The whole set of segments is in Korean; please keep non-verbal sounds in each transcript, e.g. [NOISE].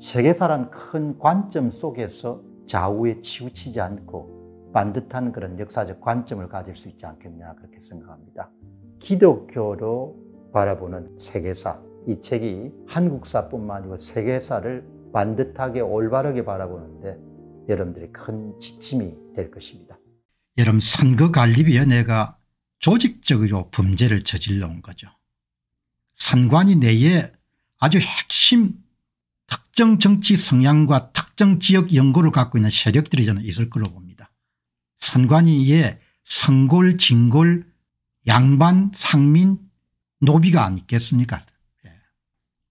세계사란 큰 관점 속에서 좌우에 치우치지 않고 반듯한 그런 역사적 관점을 가질 수 있지 않겠냐 그렇게 생각합니다. 기독교로 바라보는 세계사 이 책이 한국사뿐만 아니고 세계사를 반듯하게 올바르게 바라보는데 여러분들이 큰 지침이 될 것입니다. 여러분 선거관리위원회가 조직적으로 범죄를 저질러 온 거죠. 선관위 내에 아주 핵심 특정 정치 성향과 특정 지역 연구를 갖고 있는 세력들이 저는 있을 거로 봅니다. 선관위에 성골 진골 양반 상민 노비가 아니겠습니까 예.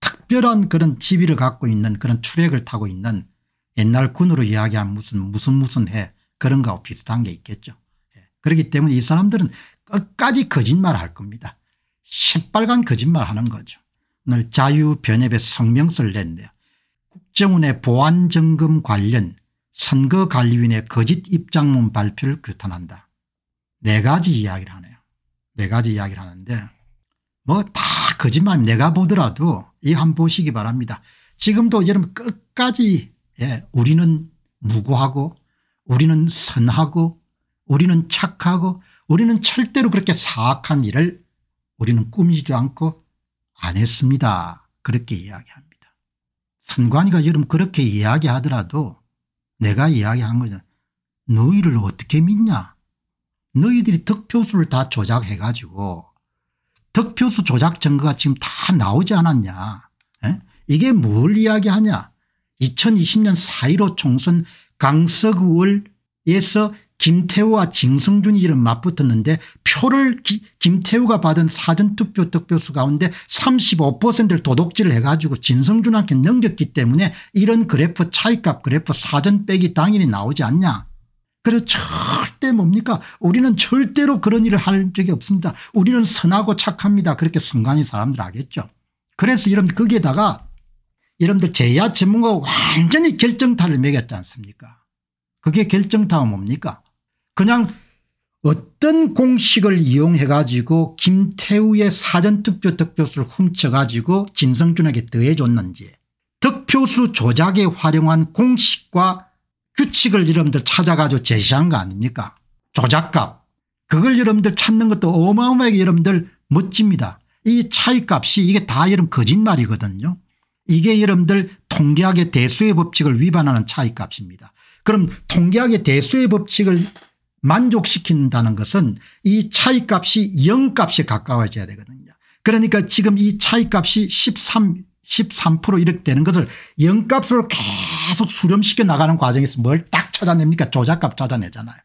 특별한 그런 지위를 갖고 있는 그런 출액을 타고 있는 옛날 군으로 이야기한 무슨 무슨 무슨 해 그런 거와 비슷한 게 있겠죠. 예. 그렇기 때문에 이 사람들은 끝까지 거짓말 할 겁니다. 시빨간 거짓말 하는 거죠. 오늘 자유변협의 성명서를 냈네요. 정운의 보안점검 관련 선거관리위원회 거짓 입장문 발표를 규탄한다. 네 가지 이야기를 하네요. 네 가지 이야기를 하는데 뭐 다 거짓말 내가 보더라도 이 한 보시기 바랍니다. 지금도 여러분 끝까지 예, 우리는 무고하고 우리는 선하고 우리는 착하고 우리는 절대로 그렇게 사악한 일을 우리는 꾸미지도 않고 안 했습니다. 그렇게 이야기합니다. 선관위가 여러분 그렇게 이야기하더라도 내가 이야기한 거냐 너희를 어떻게 믿냐 너희들이 득표수를 다 조작해 가지고 득표수 조작 증거가 지금 다 나오지 않았냐 에? 이게 뭘 이야기하냐 2020년 4.15 총선 강서구에서 김태우와 진성준이 이름 맞붙었는데 표를 기, 김태우가 받은 사전투표 득표수 가운데 35%를 도둑질을 해가지고 진성준한테 넘겼기 때문에 이런 그래프 차이값 그래프 사전 빼기 당연히 나오지 않냐. 그래서 절대 뭡니까 우리는 절대로 그런 일을 할 적이 없습니다. 우리는 선하고 착합니다. 그렇게 성관이 사람들 하겠죠. 그래서 이런 거기에다가 여러분들 제야 전문가 완전히 결정타를 매겼지 않습니까 그게 결정타가 뭡니까 그냥 어떤 공식을 이용해 가지고 김태우의 사전투표 득표수를 훔쳐 가지고 진성준에게 더해줬는지 득표수 조작에 활용한 공식과 규칙을 여러분들 찾아가지고 제시한 거 아닙니까 조작값 그걸 여러분들 찾는 것도 어마어마하게 여러분들 멋집니다 이 차이값이 이게 다 여러분 거짓말이거든요 이게 여러분들 통계학의 대수의 법칙을 위반하는 차이값입니다 그럼 통계학의 대수의 법칙을 만족시킨다는 것은 이 차이값이 0값에 가까워져야 되거든요. 그러니까 지금 이 차이값이 13, 13% 이렇게 되는 것을 0값으로 계속 수렴시켜 나가는 과정에서 뭘 딱 찾아냅니까 조작값 찾아내잖아요.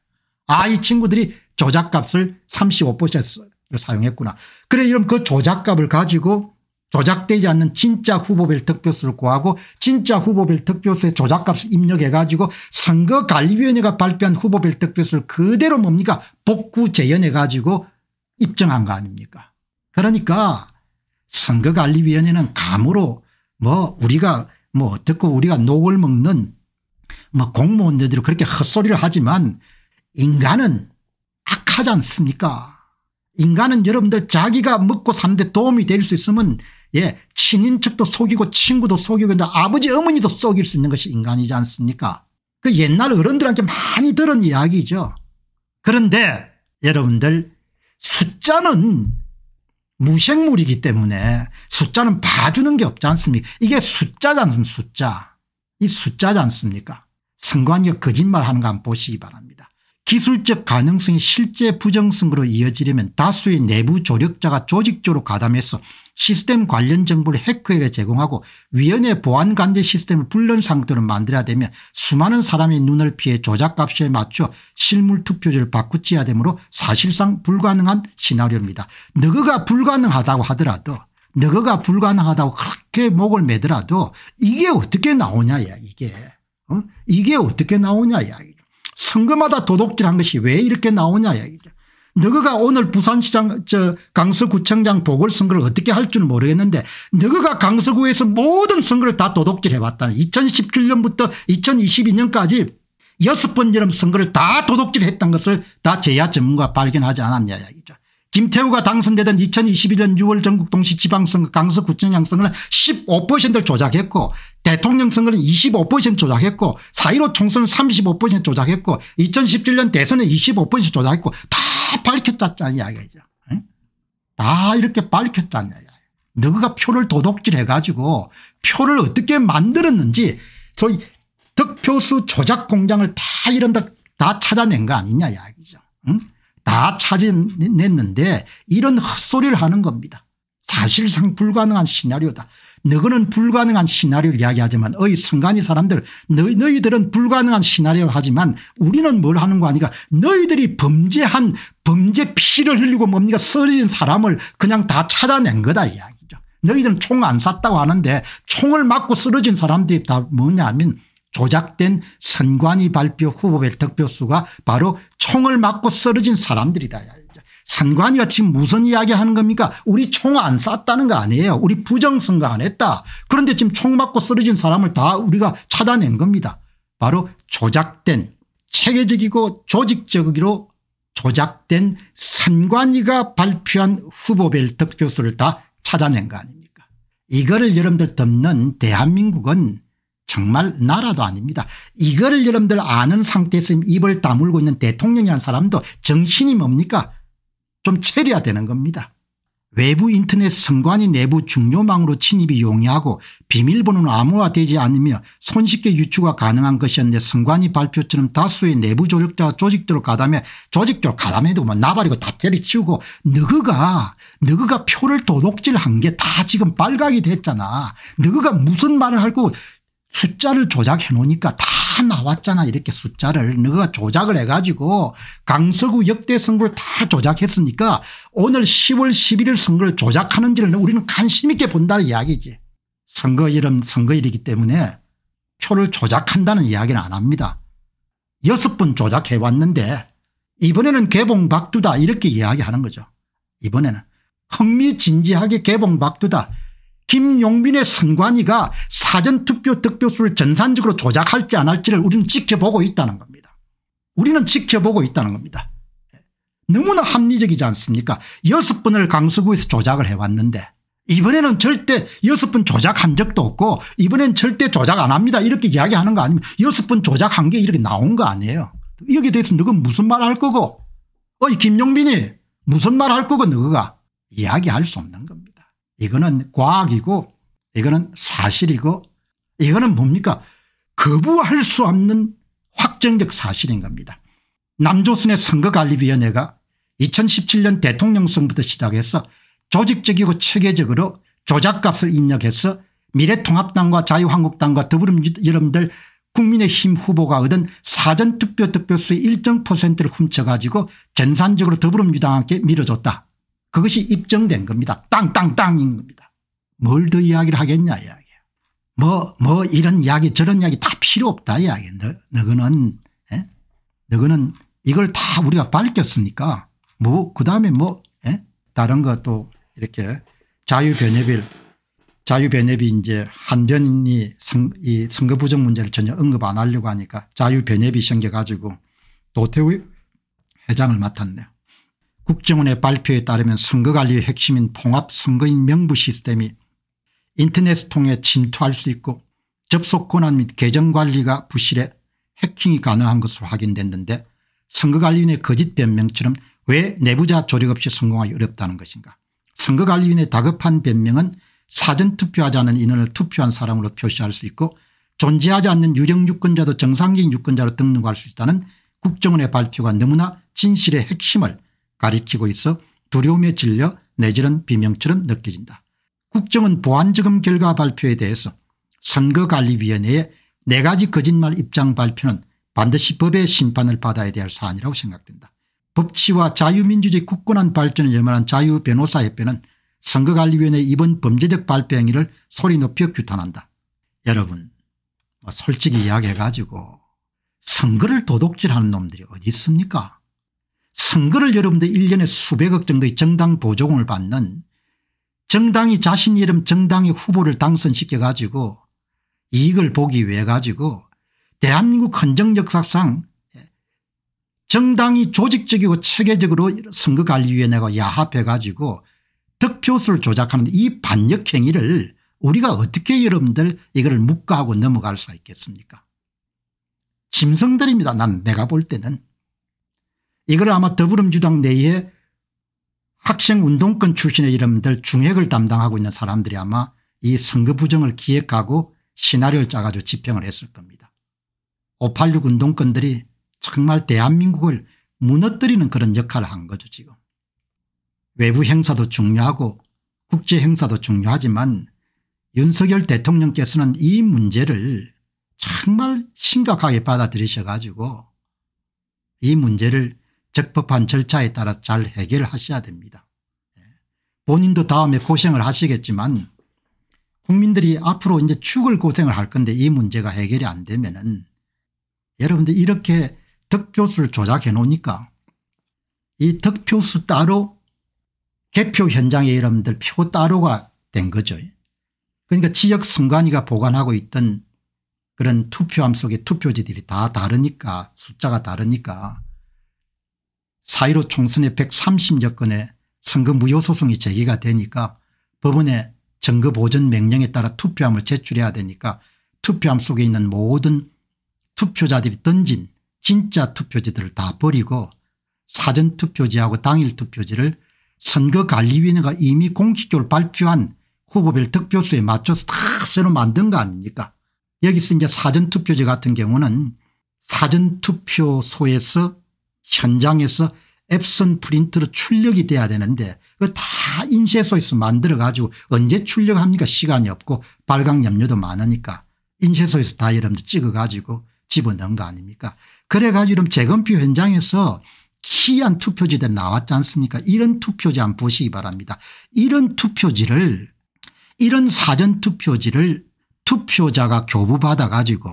아이 친구들이 조작값을 35%를 사용했구나. 그래 이러면 그 조작값을 가지고 조작되지 않는 진짜 후보별 득표수를 구하고 진짜 후보별 득표수의 조작값을 입력해 가지고 선거관리위원회가 발표한 후보별 득표수를 그대로 뭡니까 복구 재연해 가지고 입증한 거 아닙니까 그러니까 선거관리위원회는 감으로 뭐 우리가 뭐 듣고 우리가 녹을 먹는 뭐 공무원들대로 그렇게 헛소리를 하지만 인간은 악하지 않습니까 인간은 여러분들 자기가 먹고 사는데 도움이 될 수 있으면 예, 친인척도 속이고 친구도 속이고 아버지 어머니도 속일 수 있는 것이 인간이지 않습니까 그 옛날 어른들한테 많이 들은 이야기죠. 그런데 여러분들 숫자는 무생물이기 때문에 숫자는 봐주는 게 없지 않습니까 이게 숫자지 않습니까 숫자. 이 숫자지 않습니까 선관위가 거짓말하는 거안 보시기 바랍니다. 기술적 가능성이 실제 부정성으로 이어지려면 다수의 내부 조력자가 조직적으로 가담해서 시스템 관련 정보를 해커에게 제공하고 위원회 보안 관제 시스템을 불른 상태로 만들어야 되며 수많은 사람의 눈을 피해 조작값에 맞춰 실물 투표제를 바꾸지야 되므로 사실상 불가능한 시나리오입니다. 너그가 불가능하다고 하더라도 너그가 불가능하다고 그렇게 목을 매더라도 이게 어떻게 나오냐야 이게 어? 이게 어떻게 나오냐야 선거마다 도둑질한 것이 왜 이렇게 나오냐야 이게 너가 오늘 부산시장 저 강서구청장 보궐선거를 어떻게 할 줄 모르겠는데 너가 강서구에서 모든 선거를 다 도둑질 해왔다. 2017년부터 2022년까지 여섯 번이름 선거를 다 도둑질 했던 것을 다 제야 전문가 발견하지 않았냐 이야기죠. 김태우가 당선되던 2021년 6월 전국 동시 지방선거 강서구청장 선거는 15%를 조작했고 대통령 선거는 25% 조작했고 4.15 총선은 35% 조작했고 2017년 대선은 25% 조작했고 다 밝혔다는 이야기죠. 다 이렇게 밝혔다는 이야기예요. 너가 표를 도둑질해 가지고 표를 어떻게 만들었는지 소위 득표수 조작 공장을 다 이런다 다 찾아낸 거 아니냐 이야기죠. 응? 다 찾아냈는데 이런 헛소리를 하는 겁니다. 사실상 불가능한 시나리오다. 너희는 불가능한 시나리오를 이야기하지만 어이 성간이 사람들 너희, 너희들은 불가능한 시나리오 하지만 우리는 뭘 하는 거아니까 너희들이 범죄한 범죄 피를 흘리고 뭡니까 쓰러진 사람을 그냥 다 찾아낸 거다 이야기죠. 너희들은 총 안 쐈다고 하는데 총을 맞고 쓰러진 사람들이 다 뭐냐 하면 조작된 선관위 발표 후보 별 득표수가 바로 총을 맞고 쓰러진 사람들이다. 선관위 가 지금 무슨 이야기 하는 겁니까 우리 총 안 쐈다는 거 아니에요 우리 부정선거 안 했다 그런데 지금 총 맞고 쓰러진 사람을 다 우리가 찾아낸 겁니다 바로 조작된 체계적이고 조직적으로 조작된 선관위가 발표한 후보별 득표수를 다 찾아낸 거 아닙니까 이거를 여러분들 덮는 대한민국은 정말 나라도 아닙니다. 이거를 여러분들 아는 상태에서 입을 다물고 있는 대통령이란 사람도 정신이 뭡니까 좀체리야되는 겁니다. 외부 인터넷 선관위 내부 중요망으로 침입이 용이하고 비밀번호는 암호화되지 않으며 손쉽게 유추가 가능한 것이었는데 선관위 발표처럼 다수의 내부 조직자 조직대로 가담해 조직대로 가담해도 뭐 나발이고 다 때리치우고 너그가 너그가 표를 도둑질한 게 다 지금 발각이 됐잖아. 너그가 무슨 말을 할고 숫자를 조작해 놓으니까 다 나왔잖아 이렇게 숫자를 너가 조작을 해 가지고 강서구 역대 선거를 다 조작했으니까 오늘 10월 11일 선거를 조작하는지를 우리는 관심 있게 본다는 이야기지. 선거일은 선거일이기 때문에 표를 조작한다는 이야기는 안 합니다. 여섯 번 조작해 왔는데 이번에는 개봉 박두다 이렇게 이야기하는 거죠. 이번에는 흥미진지하게 개봉 박두다 김용빈의 선관위가 사전투표 득표수를 전산적으로 조작할지 안 할지를 우리는 지켜보고 있다는 겁니다. 우리는 지켜보고 있다는 겁니다. 너무나 합리적이지 않습니까 여섯 번을 강서구에서 조작을 해왔는데 이번에는 절대 여섯 번 조작한 적도 없고 이번엔 절대 조작 안 합니다 이렇게 이야기하는 거 아니면 여섯 번 조작한 게 이렇게 나온 거 아니에요. 여기에 대해서 너가 무슨 말 할 거고 어이 김용빈이 무슨 말 할 거고 너가 이야기할 수 없는 겁니다. 이거는 과학이고 이거는 사실이고 이거는 뭡니까 거부할 수 없는 확정적 사실인 겁니다. 남조선의 선거관리위원회가 2017년 대통령 선부터 시작해서 조직적이고 체계적으로 조작값을 입력해서 미래통합당과 자유한국당과 더불어민주당 여러분들 국민의힘 후보가 얻은 사전투표 득표수의 일정 퍼센트를 훔쳐가지고 전산적으로 더불어민주당한테 밀어줬다. 그것이 입증된 겁니다. 땅땅땅인 겁니다. 뭘 더 이야기를 하겠냐 이야기야. 뭐, 뭐 이런 이야기 저런 이야기 다 필요 없다 이야기. 너, 너는, 에? 예? 너는 이걸 다 우리가 밝혔으니까 뭐, 그 다음에 뭐, 에? 예? 다른 것도 이렇게 자유변협일 자유변협이 이제 한변이 이 선거 부정 문제를 전혀 언급 안 하려고 하니까 자유변협이 생겨가지고 노태우 회장을 맡았네요. 국정원의 발표에 따르면 선거관리의 핵심인 통합선거인 명부 시스템이 인터넷 을 통해 침투할 수 있고 접속 권한 및 계정관리가 부실해 해킹이 가능한 것으로 확인됐는데 선거관리위원회 거짓 변명처럼 왜 내부자 조력 없이 성공하기 어렵다는 것인가 선거관리위원회 다급한 변명은 사전투표하지 않은 인원을 투표한 사람으로 표시할 수 있고 존재하지 않는 유령 유권자도 정상적인 유권자로 등록할 수 있다는 국정원의 발표가 너무나 진실의 핵심을 가리키고 있어 두려움에 질려 내지른 비명처럼 느껴진다. 국정은 보안지금 결과 발표에 대해서 선거관리위원회의 네 가지 거짓말 입장 발표는 반드시 법의 심판을 받아야 될 사안이라고 생각된다. 법치와 자유민주주의 굳건한 발전을 염원한 자유변호사협회는 선거관리위원회 이번 범죄적 발표 행위를 소리 높여 규탄한다. 여러분 뭐 솔직히 이야기해가지고 선거를 도둑질하는 놈들이 어디 있습니까 선거를 여러분들 1년에 수백억 정도의 정당 보조금을 받는 정당이 자신 이름 정당의 후보를 당선시켜 가지고 이익을 보기 위해 가지고 대한민국 헌정 역사상 정당이 조직적이고 체계적으로 선거관리위원회가 야합해 가지고 득표수를 조작하는 이 반역 행위를 우리가 어떻게 여러분들 이걸 묵과하고 넘어갈 수 있겠습니까 짐승들입니다 난 내가 볼 때는. 이걸 아마 더불어민주당 내에 학생운동권 출신의 이름들 중핵을 담당하고 있는 사람들이 아마 이 선거 부정을 기획하고 시나리오를 짜가지고 집행을 했을 겁니다. 586 운동권들이 정말 대한민국을 무너뜨리는 그런 역할을 한 거죠 지금. 외부 행사도 중요하고 국제 행사도 중요하지만 윤석열 대통령께서는 이 문제를 정말 심각하게 받아들이셔 가지고 이 문제를 적법한 절차에 따라 잘 해결하셔야 됩니다. 예. 본인도 다음에 고생을 하시겠지만 국민들이 앞으로 이제 죽을 고생을 할 건데 이 문제가 해결이 안 되면은 여러분들 이렇게 득표수를 조작해 놓으니까 이 득표수 따로 개표 현장에 여러분들 표 따로가 된 거죠. 그러니까 지역 선관위가 보관하고 있던 그런 투표함 속에 투표지들이 다 다르니까 숫자가 다르니까 4.15 총선에 130여 건의 선거 무효 소송이 제기가 되니까 법원에 증거 보전 명령에 따라 투표함을 제출해야 되니까 투표함 속에 있는 모든 투표자들이 던진 진짜 투표지들을 다 버리고 사전 투표지하고 당일 투표지를 선거관리위원회가 이미 공식적으로 발표한 후보별 득표수에 맞춰서 다 새로 만든 거 아닙니까 여기서 이제 사전투표지 같은 경우는 사전투표소에서 현장에서 앱선 프린트로 출력이 돼야 되는데 그 다 인쇄소에서 만들어 가지고 언제 출력합니까 시간이 없고 발광 염료도 많으니까 인쇄소에서 다 여러분들 찍어 가지고 집어넣은 거 아닙니까 그래 가지고 이런 재검표 현장에서 키한 투표지들 나왔지 않습니까 이런 투표지 안 보시기 바랍니다 이런 투표지를 이런 사전투표지를 투표자가 교부받아 가지고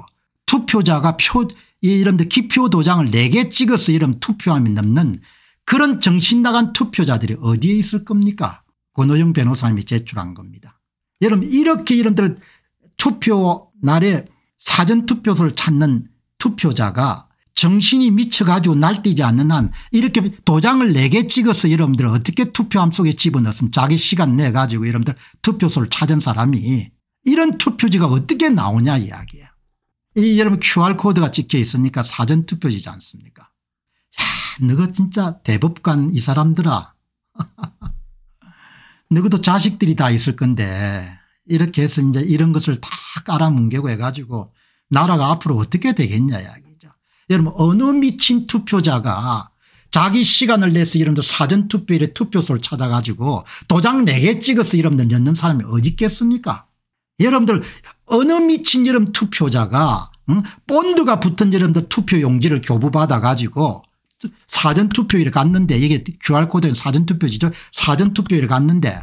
투표자가 표 이런 데 기표 도장을 4개 찍어서 이런 투표함이 넘는 그런 정신 나간 투표자들이 어디에 있을 겁니까 권호영 변호사님이 제출한 겁니다. 여러분 이렇게 이런들 투표 날에 사전투표소를 찾는 투표자가 정신이 미쳐가지고 날뛰지 않는 한 이렇게 도장을 4개 찍어서 여러분들 어떻게 투표함 속에 집어넣었으면 자기 시간 내 가지고 여러분들 투표소를 찾은 사람이 이런 투표지가 어떻게 나오냐 이야기야. 이 여러분 QR코드가 찍혀 있으니까 사전투표지지 않습니까 야 너가 진짜 대법관 이 사람들아 [LAUGHS] 너희도 자식들이 다 있을 건데 이렇게 해서 이제 이런 것을 다 깔아뭉개고 해가지고 나라가 앞으로 어떻게 되겠냐 이야기죠. 여러분 어느 미친 투표자가 자기 시간을 내서 이름 사전투표일에 투표소를 찾아가지고 도장 4개 찍어서 이름들 넣는 사람이 어디 있겠습니까 여러분들 어느 미친 여름 투표자가 응? 본드가 붙은 여러분들 투표 용지를 교부받아 가지고 사전투표일에 갔는데 이게 QR코드는 사전투표지죠. 사전투표일에 갔는데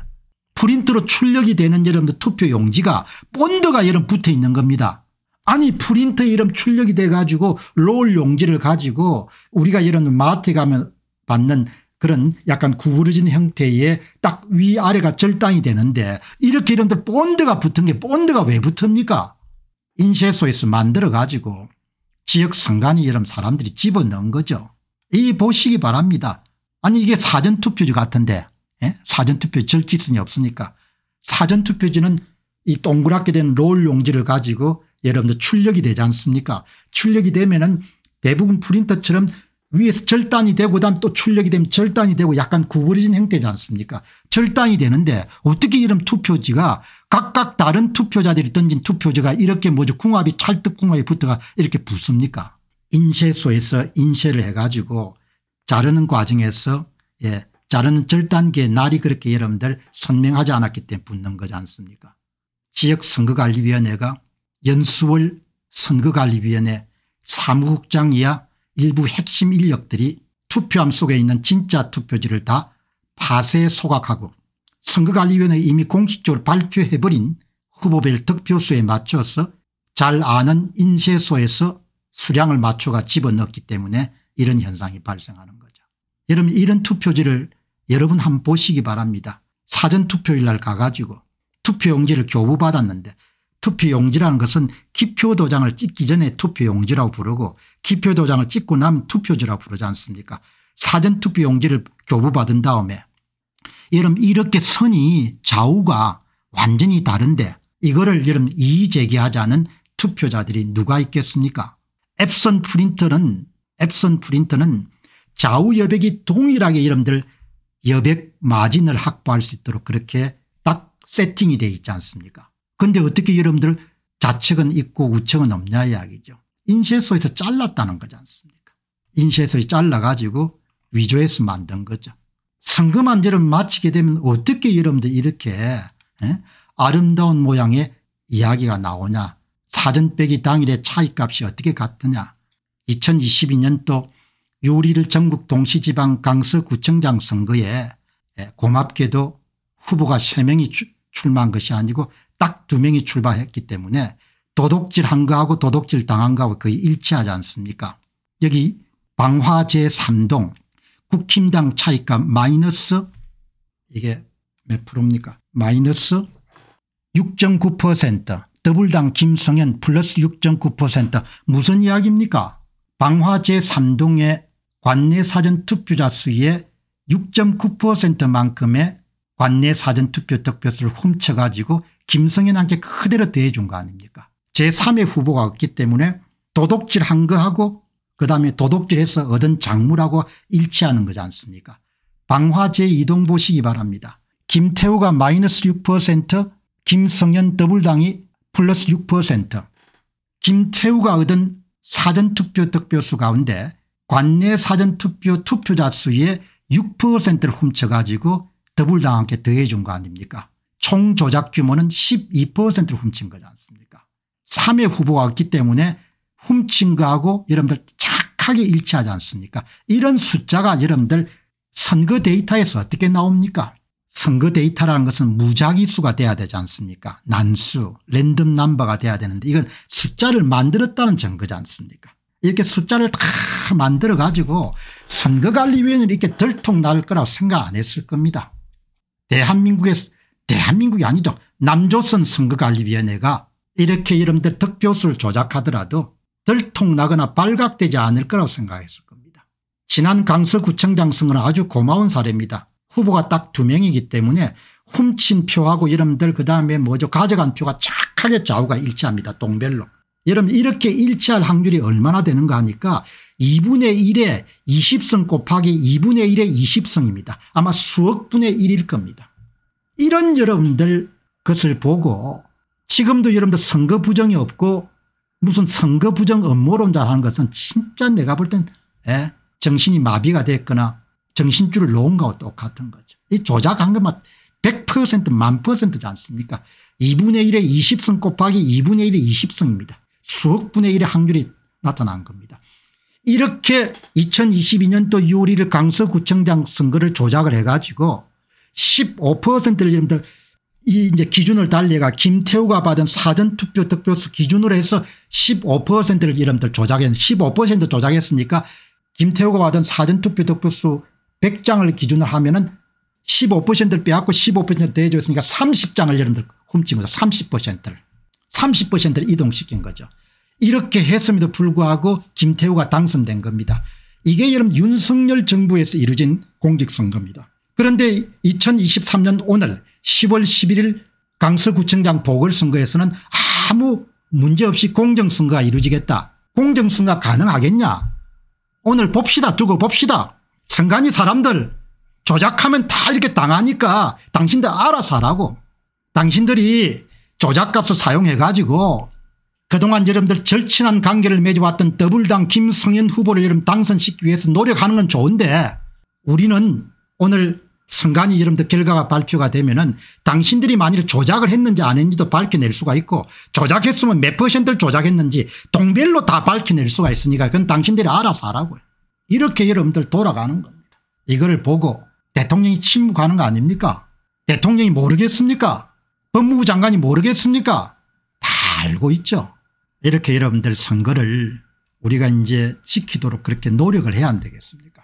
프린트로 출력이 되는 여러분들 투표 용지가 본드가 여러분 붙어 있는 겁니다. 아니 프린트 이름 출력이 돼 가지고 롤 용지를 가지고 우리가 여 이런 마트에 가면 받는 그런 약간 구부러진 형태의 딱 위아래가 절단이 되는데 이렇게 이런데 본드가 붙은 게 본드가 왜 붙습니까 인쇄소에서 만들어 가지고 지역 선관위 이런 사람들이 집어넣은 거죠. 이 보시기 바랍니다. 아니 이게 사전투표지 같은데 예? 사전투표 지 절기선이 없으니까 사전투표지는 이 동그랗게 된 롤 용지를 가지고 여러분들 출력이 되지 않습니까 출력이 되면 은 대부분 프린터처럼 위에서 절단이 되고 다음또 출력이 되면 절단이 되고 약간 구부러진 형태지 않습니까 절단이 되는데 어떻게 이런 투표지가 각각 다른 투표자들이 던진 투표지가 이렇게 뭐죠 궁합이 찰떡궁합이 붙어가 이렇게 붙습니까 인쇄소에서 인쇄를 해가지고 자르는 과정에서 예 자르는 절단기에 날이 그렇게 여러분들 선명하지 않았기 때문에 붙는 거지 않습니까 지역선거관리위원회가 연수월 선거관리위원회 사무국장 이야 일부 핵심 인력들이 투표함 속에 있는 진짜 투표지를 다 파쇄 소각하고 선거관리위원회 이미 공식적으로 발표해버린 후보별 득표수에 맞춰서 잘 아는 인쇄소에서 수량을 맞춰가 집어넣기 때문에 이런 현상이 발생하는 거죠. 여러분 이런 투표지를 여러분 한번 보시기 바랍니다. 사전투표일 날 가가지고 투표용지를 교부받았는데 투표용지라는 것은 기표도장을 찍기 전에 투표용지라고 부르고 기표도장을 찍고 나면 투표지라고 부르지 않습니까 사전투표용지를 교부받은 다음에 여러분 이렇게 선이 좌우가 완전히 다른데 이거를 여러분 이의제기하지 않은 투표자들이 누가 있겠습니까 앱선 프린터는 앱선 프린터는 좌우 여백이 동일하게 여러분들 여백 마진을 확보할 수 있도록 그렇게 딱 세팅이 되어 있지 않습니까 그런데 어떻게 여러분들 좌측은 있고 우측은 없냐 이야기죠. 인쇄소에서 잘랐다는 거지 않습니까 인쇄소에 잘라가지고 위조해서 만든 거죠. 성금한 여러분 마치게 되면 어떻게 여러분들 이렇게 에? 예? 아름다운 모양의 이야기가 나오냐 사전 빼기 당일의 차이값이 어떻게 같으냐 2022년도 요리를 전국 동시지방 강서구청장 선거에 예, 고맙게도 후보가 3명이 출마한 것이 아니고 딱두 명이 출발했기 때문에 도둑질한 거하고 도둑질 당한 거하고 거의 일치하지 않습니까 여기 방화 제3동 국힘당 차이가 마이너스 이게 몇 프로입니까 마이너스 6.9% 더블당 김성현 플러스 6.9% 무슨 이야기입니까 방화 제3동의 관내 사전 투표자 수의 6.9%만큼의 관내 사전 투표 득표수를 훔쳐가지고 김성현한테 그대로 대해준 거 아닙니까 제3의 후보가 없기 때문에 도둑질한 거하고 그다음에 도둑질해서 얻은 작물하고 일치하는 거지 않습니까 방화제 이동 보시기 바랍니다. 김태우가 마이너스 6% 김성현 더블당이 플러스 6% 김태우가 얻은 사전투표 득표수 가운데 관내 사전투표 투표자 수의 6%를 훔쳐가지고 더블당한테 더해준 거 아닙니까 총 조작 규모는 12%를 훔친 거지 않습니까 3회 후보가 없기 때문에 훔친 거하고 여러분들 착하게 일치하지 않습니까 이런 숫자가 여러분들 선거 데이터에서 어떻게 나옵니까 선거 데이터라는 것은 무작위수가 돼야 되지 않습니까 난수 랜덤 넘버가 돼야 되는데 이건 숫자를 만들었다는 증거지 않습니까 이렇게 숫자를 다 만들어 가지고 선거관리위원회를 이렇게 들통날 거라고 생각 안 했을 겁니다. 대한민국의 대한민국이 아니죠 남조선 선거관리위원회가 이렇게 여러분들 득표수를 조작하더라도 들통나거나 발각되지 않을 거라고 생각했을 겁니다. 지난 강서구청장 선거는 아주 고마운 사례입니다. 후보가 딱 두 명이기 때문에 훔친 표하고 여러분들 그다음에 뭐죠 가져간 표가 착하게 좌우가 일치합니다. 동별로. 여러분 이렇게 일치할 확률이 얼마나 되는가 하니까 2분의 1에 20승 곱하기 2분의 1에 20승입니다. 아마 수억분의 1일 겁니다. 이런 여러분들 것을 보고 지금도 여러분들 선거 부정이 없고 무슨 선거 부정 업무론자라는 것은 진짜 내가 볼땐 예, 정신이 마비가 됐거나 정신줄을 놓은 것과 똑같은 거죠. 이 조작한 것만 100%만 퍼센트지 않습니까 2분의 1의 20승 곱하기 2분의 1의 20승입니다. 수억 분의 1의 확률이 나타난 겁니다. 이렇게 2022년도 6월 1일 강서구청장 선거를 조작을 해가지고 15%를 여러분들 이 이제 기준을 달리가 김태우가 받은 사전투표 득표수 기준으로 해서 15%를 여러분들 조작했 15% 조작했으니까 김태우가 받은 사전투표 득표수 100장을 기준으로 하면은 15%를 빼앗고 15%를 대해줬으니까 30장을 여러분들 훔친 거죠. 30%를. 30%를 이동시킨 거죠. 이렇게 했음에도 불구하고 김태우가 당선된 겁니다. 이게 여러분 윤석열 정부에서 이루어진 공직선거입니다. 그런데 2023년 오늘 10월 11일 강서구청장 보궐선거에서는 아무 문제없이 공정선거가 이루어지겠다. 공정선거 가능하겠냐 오늘 봅시다 두고 봅시다. 선관위 사람들 조작하면 다 이렇게 당하니까 당신들 알아서 하라고. 당신들이 조작값을 사용해 가지고 그동안 여러분들 절친한 관계를 맺어왔던 더블당 김성현 후보를 여러분 당선시키기 위해서 노력하는 건 좋은데 우리는 오늘 순관이 여러분들 결과가 발표가 되면은 당신들이 만일 조작을 했는지 안 했는지도 밝혀낼 수가 있고 조작했으면 몇 퍼센트를 조작했는지 동별로 다 밝혀낼 수가 있으니까 그건 당신들이 알아서 하라고요. 이렇게 여러분들 돌아가는 겁니다. 이거를 보고 대통령이 침묵하는 거 아닙니까? 대통령이 모르겠습니까? 법무부 장관이 모르겠습니까? 다 알고 있죠. 이렇게 여러분들 선거를 우리가 이제 지키도록 그렇게 노력을 해야 안 되겠습니까?